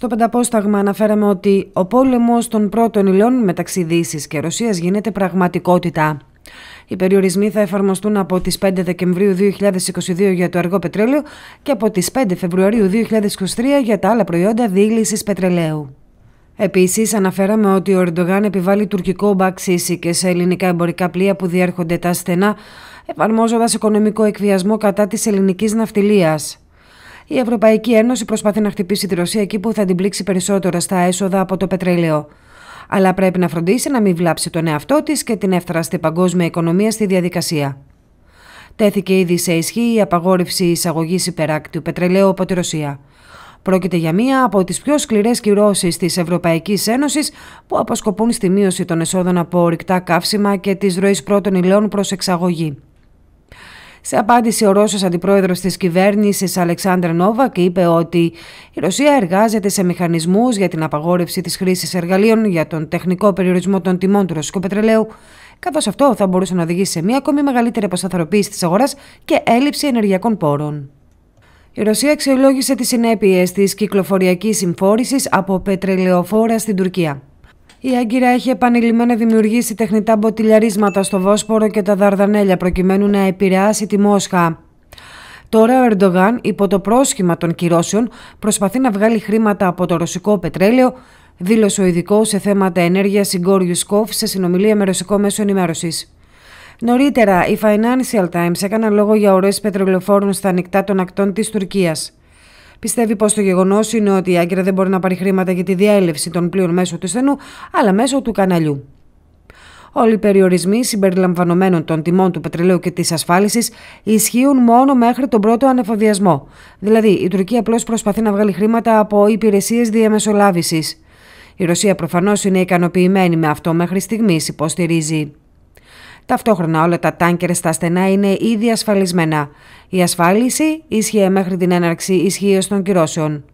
Στο Πενταπόσταγμα αναφέραμε ότι ο πόλεμος των πρώτων υλών μεταξύ Δύσης και Ρωσίας γίνεται πραγματικότητα. Οι περιορισμοί θα εφαρμοστούν από τις 5 Δεκεμβρίου 2022 για το αργό πετρέλαιο και από τις 5 Φεβρουαρίου 2023 για τα άλλα προϊόντα διήλυσης πετρελαίου. Επίσης, αναφέραμε ότι ο Ερντογάν επιβάλλει τουρκικό μπαξίσι και σε ελληνικά εμπορικά πλοία που διέρχονται τα στενά, εφαρμόζοντας οικονομικό εκβιασμό κατά της ελληνικής ναυτιλίας η Ευρωπαϊκή Ένωση προσπαθεί να χτυπήσει τη Ρωσία εκεί που θα την πλήξει περισσότερο στα έσοδα από το πετρέλαιο. Αλλά πρέπει να φροντίσει να μην βλάψει τον εαυτό της και την εύθραστη παγκόσμια οικονομία στη διαδικασία. Τέθηκε ήδη σε ισχύ η απαγόρευση εισαγωγής υπεράκτιου πετρελαίου από τη Ρωσία. Πρόκειται για μία από τις πιο σκληρές κυρώσεις της Ευρωπαϊκής Ένωσης που αποσκοπούν στη μείωση των εσόδων από ορυκτά καύσιμα και της ροής πρώτων υλών προς εξαγωγή. Σε απάντηση, ο Ρώσος αντιπρόεδρος της κυβέρνησης Αλεξάνδρ και είπε ότι η Ρωσία εργάζεται σε μηχανισμούς για την απαγόρευση της χρήσης εργαλείων για τον τεχνικό περιορισμό των τιμών του ρωσικού πετρελαίου, καθώς αυτό θα μπορούσε να οδηγήσει σε μια ακόμη μεγαλύτερη αποσταθεροποίηση της αγοράς και έλλειψη ενεργειακών πόρων. Η Ρωσία αξιολόγησε τις συνέπειες της κυκλοφοριακής συμφόρησης από πετρελαιοφόρα στην Τουρκία. Η Άγκυρα έχει επανειλημμένα δημιουργήσει τεχνητά μποτιλιαρίσματα στο Βόσπορο και τα Δαρδανέλια προκειμένου να επηρεάσει τη Μόσχα. Τώρα ο Ερντογάν, υπό το πρόσχημα των κυρώσεων, προσπαθεί να βγάλει χρήματα από το ρωσικό πετρέλαιο, δήλωσε ο ειδικός σε θέματα ενέργειας συγκόριου Σκόφ σε συνομιλία με ρωσικό μέσο ενημέρωσης. Νωρίτερα, η Financial Times έκαναν λόγο για ωραίε πετρελαιοφόρων στα ανοιχτά των ακτών της Τουρκίας. Πιστεύει πως το γεγονός είναι ότι η Άγκυρα δεν μπορεί να πάρει χρήματα για τη διέλευση των πλοίων μέσω του στενού, αλλά μέσω του καναλιού. Όλοι οι περιορισμοί συμπεριλαμβανομένων των τιμών του πετρελαίου και της ασφάλισης ισχύουν μόνο μέχρι τον πρώτο ανεφοδιασμό. Δηλαδή, η Τουρκία απλώς προσπαθεί να βγάλει χρήματα από υπηρεσίες διαμεσολάβησης. Η Ρωσία προφανώς είναι ικανοποιημένη με αυτό μέχρι στιγμής, υποστηρίζει. Ταυτόχρονα όλα τα τάνκερ στα στενά είναι ήδη ασφαλισμένα. Η ασφάλιση ίσχυε μέχρι την έναρξη ισχύω των κυρώσεων.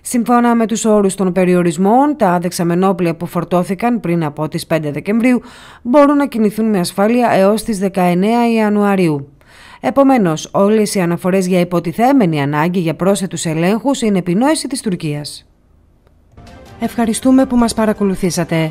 Σύμφωνα με τους όρους των περιορισμών, τα δεξαμενόπλια που φορτώθηκαν πριν από τις 5 Δεκεμβρίου μπορούν να κινηθούν με ασφάλεια έως τις 19 Ιανουαρίου. Επομένως, όλες οι αναφορές για υποτιθέμενη ανάγκη για πρόσθετους ελέγχους είναι επινόηση της Τουρκίας. Ευχαριστούμε που μας παρακολουθήσατε.